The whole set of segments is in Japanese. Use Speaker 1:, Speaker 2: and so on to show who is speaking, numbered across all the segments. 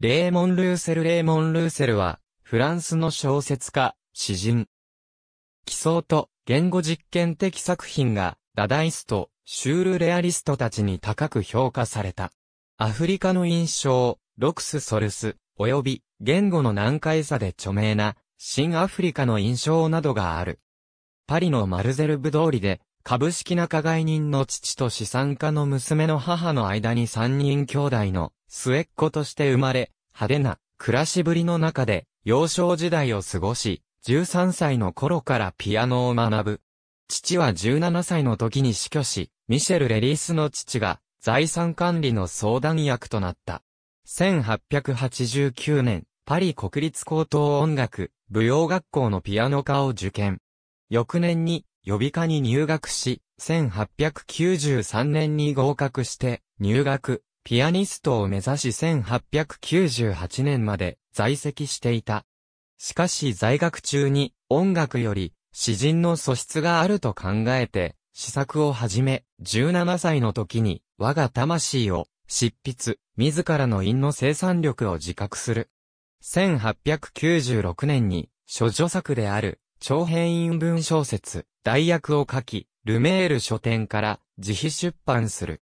Speaker 1: レーモン・ルーセル・レーモン・ルーセルは、フランスの小説家、詩人。奇想と言語実験的作品が、ダダイスト、シュールレアリストたちに高く評価された。アフリカの印象、ロクス・ソルス、及び言語の難解さで著名な、新アフリカの印象などがある。パリのマルゼルブ通りで、株式仲買人の父と資産家の娘の母の間に3人兄弟の末っ子として生まれ、派手な暮らしぶりの中で幼少時代を過ごし、13歳の頃からピアノを学ぶ。父は17歳の時に死去し、ミシェル・レリースの父が財産管理の相談役となった。1889年、パリ国立高等音楽舞踊学校のピアノ科を受験。翌年に予備科に入学し、1893年に合格して入学、ピアニストを目指し1898年まで在籍していた。しかし在学中に音楽より詩人の素質があると考えて、試作を始め、17歳の時に我が魂を執筆、自らの陰の生産力を自覚する。1896年に、諸女作である、長編韻文小説、代役を書き、ルメール書店から自費出版する。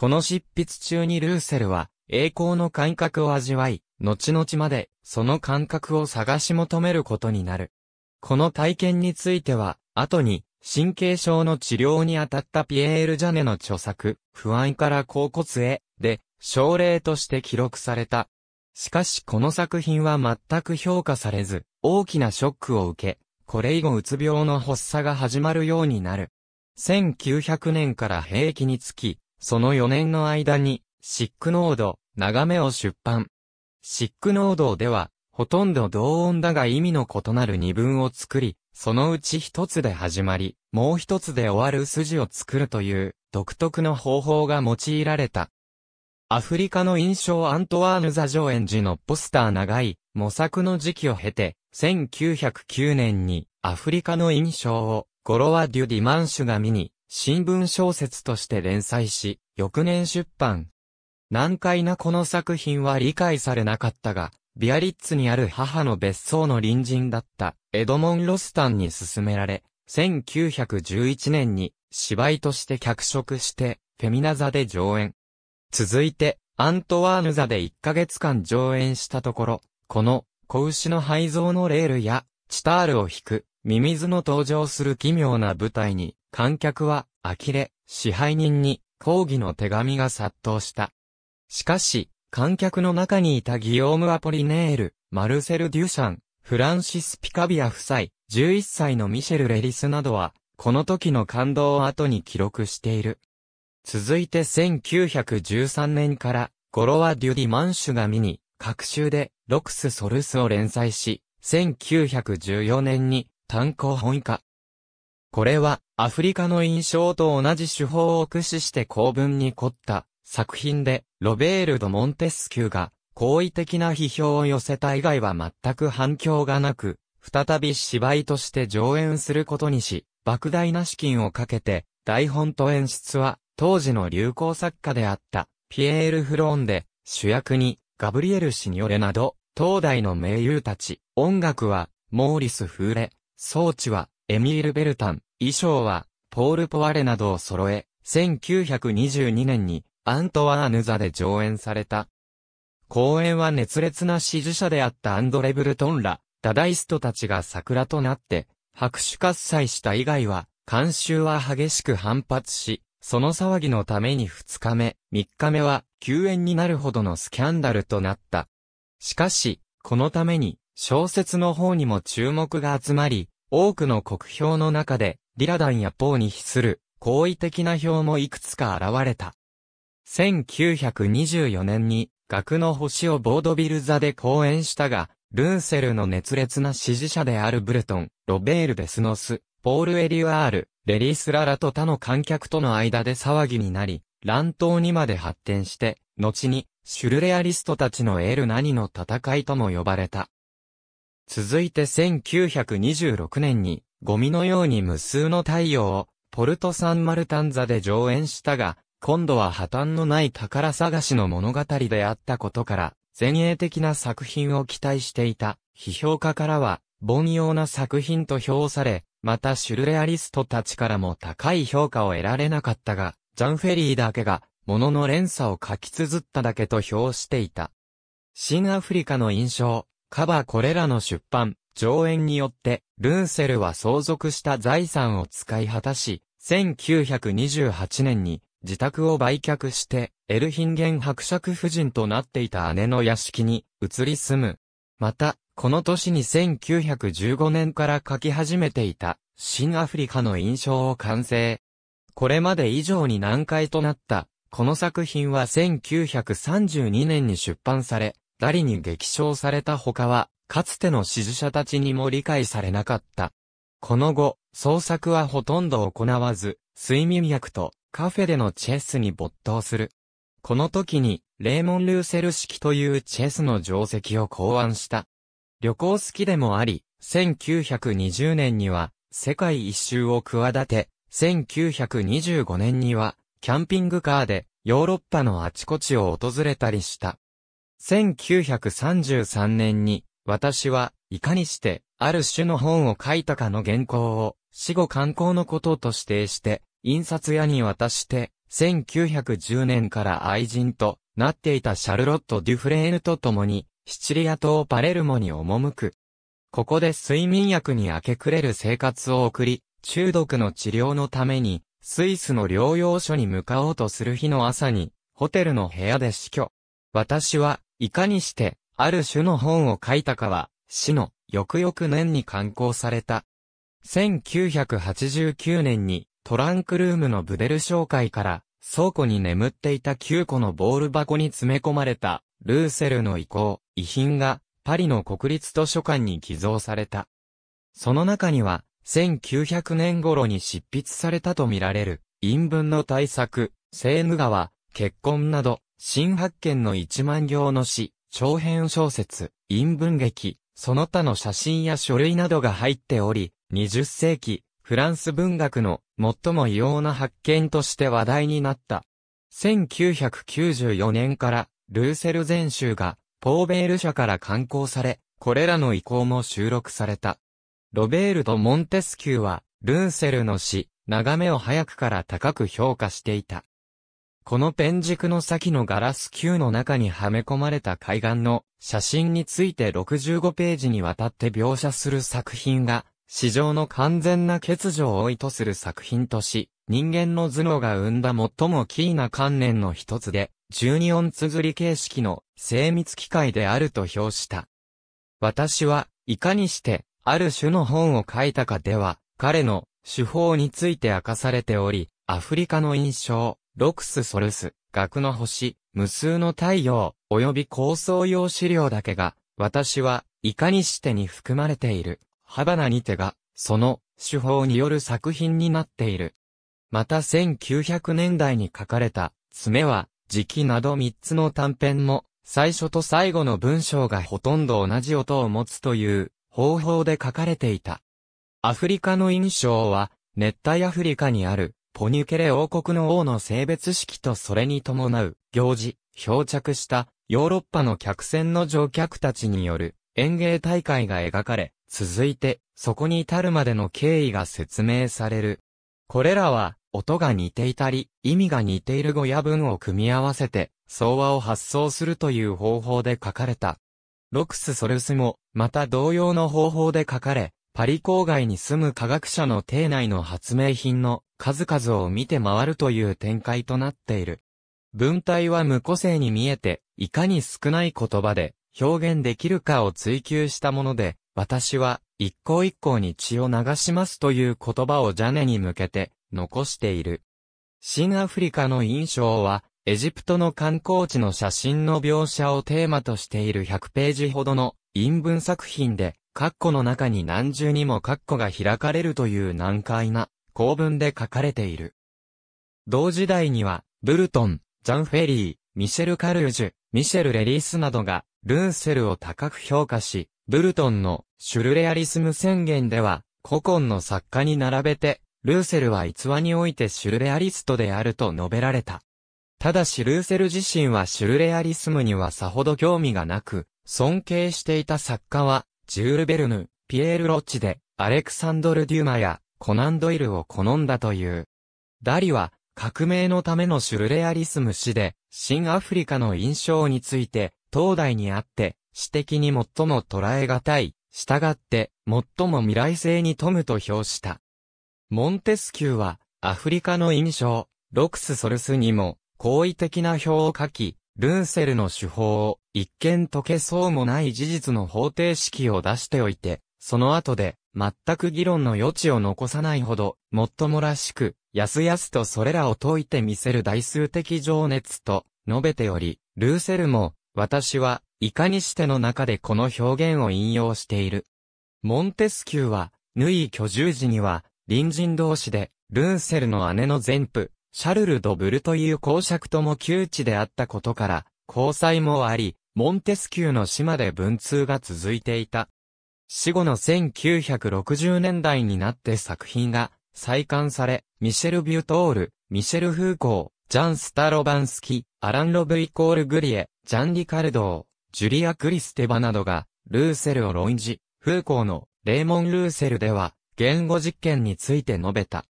Speaker 1: この執筆中にルーセルは、栄光の感覚を味わい、後々まで、その感覚を探し求めることになる。この体験については、後に、神経症の治療に当たったピエール・ジャネの著作、不安から甲骨へ、で、症例として記録された。しかしこの作品は全く評価されず、大きなショックを受け、これ以後うつ病の発作が始まるようになる。1900年から兵役につき、その4年の間に、シックノード、眺めを出版。シックノードでは、ほとんど同音だが意味の異なる二文を作り、そのうち一つで始まり、もう一つで終わる筋を作るという、独特の方法が用いられた。アフリカの印象アントワーヌ・ザ・ジョエンジのポスター長い、模索の時期を経て、1909年にアフリカの印象をゴロワ・デュ・ディマンシュが見に、新聞小説として連載し、翌年出版。難解なこの作品は理解されなかったが、ビアリッツにある母の別荘の隣人だったエドモン・ロスタンに勧められ、1911年に芝居として脚色してフェミナ座で上演。続いてアントワーヌ座で1ヶ月間上演したところ、この子牛の廃蔵のレールやチタールを引くミミズの登場する奇妙な舞台に観客は、呆れ、支配人に抗議の手紙が殺到した。しかし、観客の中にいたギオーム・アポリネール、マルセル・デュシャン、フランシス・ピカビア夫妻、11歳のミシェル・レリスなどは、この時の感動を後に記録している。続いて1913年から、ゴロワ・デュ・ディ・マンシュが見に、各週で、ロクス・ソルスを連載し、1914年に、単行本化。これは、アフリカの印象と同じ手法を駆使して構文に凝った作品で、ロベール・ド・モンテスキューが好意的な批評を寄せた以外は全く反響がなく、再び芝居として上演することにし、莫大な資金をかけて、台本と演出は、当時の流行作家であった、ピエール・フローンで、主役に、ガブリエル・シニョレなど、当代の名優たち、音楽は、モーリス・フーレ、装置は、エミール・ベルタン、衣装は、ポール・ポワレなどを揃え、1922年に、アントワーヌ座で上演された。公演は熱烈な支持者であったアンドレ・ブルトンら、ダダイストたちが桜となって、拍手喝采した以外は、監修は激しく反発し、その騒ぎのために2日目、3日目は休演になるほどのスキャンダルとなった。しかし、このために小説の方にも注目が集まり、多くの国評の中でリラダンやポーに比する好意的な表もいくつか現れた。1924年に、学の星をボードビル座で講演したが、ルーセルの熱烈な支持者であるブルトン、ロベール・デスノス、ポール・エリュアール、レリース・ララと他の観客との間で騒ぎになり、乱闘にまで発展して、後に、シュルレアリストたちのエル・何の戦いとも呼ばれた。続いて1926年に、ゴミのように無数の太陽を、ポルト・サン・マルタンザで上演したが、今度は破綻のない宝探しの物語であったことから、前衛的な作品を期待していた、批評家からは、凡庸な作品と評され、またシュルレアリストたちからも高い評価を得られなかったが、ジャンフェリーだけが、ものの連鎖を書き綴っただけと評していた。新アフリカの印象、カバーこれらの出版、上演によって、ルンセルは相続した財産を使い果たし、1928年に自宅を売却して、エルヒンゲン伯爵夫人となっていた姉の屋敷に移り住む。また、この年に1915年から書き始めていた、新アフリカの印象を完成。これまで以上に難解となった、この作品は1932年に出版され、ダリに激賞された他は、かつての支持者たちにも理解されなかった。この後、創作はほとんど行わず、睡眠薬とカフェでのチェスに没頭する。この時に、レーモン・ルーセル式というチェスの定石を考案した。旅行好きでもあり、1920年には世界一周を企て、1925年にはキャンピングカーでヨーロッパのあちこちを訪れたりした。1933年に私は、いかにして、ある種の本を書いたかの原稿を、死後刊行のことと指定して、印刷屋に渡して、1910年から愛人となっていたシャルロット・デュフレーヌと共に、シチリア島パレルモに赴く。ここで睡眠薬に明け暮れる生活を送り、中毒の治療のために、スイスの療養所に向かおうとする日の朝に、ホテルの部屋で死去。私は、いかにして、ある種の本を書いたかは、死の翌々年に刊行された。1989年にトランクルームのブデル商会から倉庫に眠っていた9個のボール箱に詰め込まれたルーセルの遺構、遺品がパリの国立図書館に寄贈された。その中には1900年頃に執筆されたとみられる陰文の大作、セーヌ川、結婚など新発見の1万行の詩、長編小説、陰文劇、その他の写真や書類などが入っており、20世紀、フランス文学の最も異様な発見として話題になった。1994年から、ルーセル全集が、ポーベール社から刊行され、これらの意向も収録された。ロベールとモンテスキューは、ルーセルの詩、眺めを早くから高く評価していた。このペン軸の先のガラス球の中にはめ込まれた海岸の写真について65ページにわたって描写する作品が、市場の完全な欠如を意図する作品とし、人間の頭脳が生んだ最もキーな観念の一つで、12音綴り形式の精密機械であると評した。私はいかにして、ある種の本を書いたかでは、彼の手法について明かされており、アフリカの印象、ロクスソルス、額の星、無数の太陽、及び構想用資料だけが、私は、いかにしてに含まれている、ハバナにてが、その、手法による作品になっている。また1900年代に書かれた、爪は、時期など三つの短編も、最初と最後の文章がほとんど同じ音を持つという、方法で書かれていた。アフリカの印象は、熱帯アフリカにある、ポニュケレ王国の王の性別式とそれに伴う行事、漂着したヨーロッパの客船の乗客たちによる園芸大会が描かれ、続いてそこに至るまでの経緯が説明される。これらは音が似ていたり、意味が似ている語や文を組み合わせて、相和を発想するという方法で書かれた。ロクス・ソルスも、また同様の方法で書かれ、パリ郊外に住む科学者の邸内の発明品の数々を見て回るという展開となっている。文体は無個性に見えて、いかに少ない言葉で表現できるかを追求したもので、私は一向一向に血を流しますという言葉をジャネに向けて残している。新アフリカの印象は、エジプトの観光地の写真の描写をテーマとしている100ページほどの陰文作品で、カッコの中に何重にもカッコが開かれるという難解な構文で書かれている。同時代には、ブルトン、ジャン・フェリー、ミシェル・カルージュ、ミシェル・レリースなどが、ルーンセルを高く評価し、ブルトンのシュルレアリスム宣言では、古今の作家に並べて、ルーセルは逸話においてシュルレアリストであると述べられた。ただしルーセル自身はシュルレアリスムにはさほど興味がなく、尊敬していた作家は、ジュール・ベルヌ、ピエール・ロッチで、アレクサンドル・デュマや、コナンドイルを好んだという。ダリは、革命のためのシュルレアリスム史で、新アフリカの印象について、当代にあって、史的に最も捉え難い、従って、最も未来性に富むと評した。モンテスキューは、アフリカの印象、ロクスソルスにも、好意的な表を書き、ルンセルの手法を、一見解けそうもない事実の方程式を出しておいて、その後で、全く議論の余地を残さないほど、もっともらしく、やすやすとそれらを解いてみせる大数的情熱と述べており、ルーセルも、私はいかにしての中でこの表現を引用している。モンテスキューは、ヌイ居住時には、隣人同士で、ルーセルの姉の前夫、シャルル・ド・ブルという公爵とも窮地であったことから、交際もあり、モンテスキューの島で文通が続いていた。死後の1960年代になって作品が再刊され、ミシェル・ビュトール、ミシェル・フーコー、ジャン・スタロバンスキ、アラン・ロブ・イコール・グリエ、ジャン・リカルドー、ジュリア・クリステバなどが、ルーセルを論じ、フーコーのレーモン・ルーセルでは、言語実験について述べた。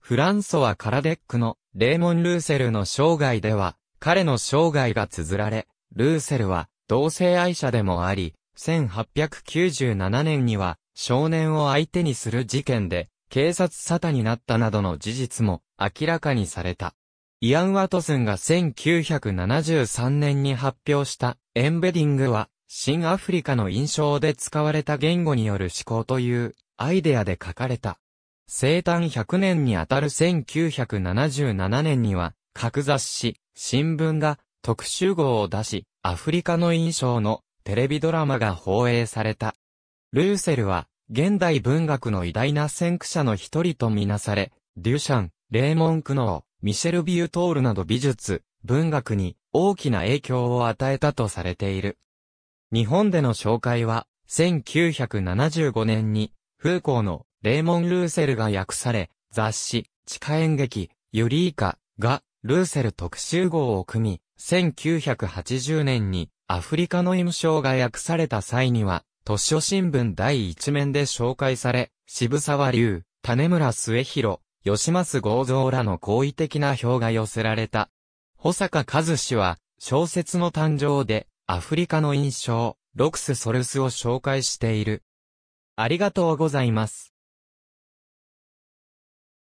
Speaker 1: フランソワ・カラデックのレーモン・ルーセルの生涯では、彼の生涯が綴られ、ルーセルは同性愛者でもあり、1897年には少年を相手にする事件で警察沙汰になったなどの事実も明らかにされた。イアン・ワトソンが1973年に発表したエンベディングは新アフリカの印象で使われた言語による思考というアイデアで書かれた。生誕100年にあたる1977年には、各雑誌、新聞が特集号を出し、アフリカの印象のテレビドラマが放映された。ルーセルは、現代文学の偉大な先駆者の一人とみなされ、デュシャン、レーモン・クノー、ミシェル・ビュートールなど美術、文学に大きな影響を与えたとされている。日本での紹介は、1975年に、風光のレーモン・ルーセルが訳され、雑誌、地下演劇、ユリーカが、ルーセル特集号を組み、1980年に、アフリカの M 賞が訳された際には、図書新聞第一面で紹介され、渋沢龍、種村末広、吉松豪造らの好意的な表が寄せられた。保坂和氏は、小説の誕生で、アフリカの印象、ロクス・ソルスを紹介している。ありがとうございます。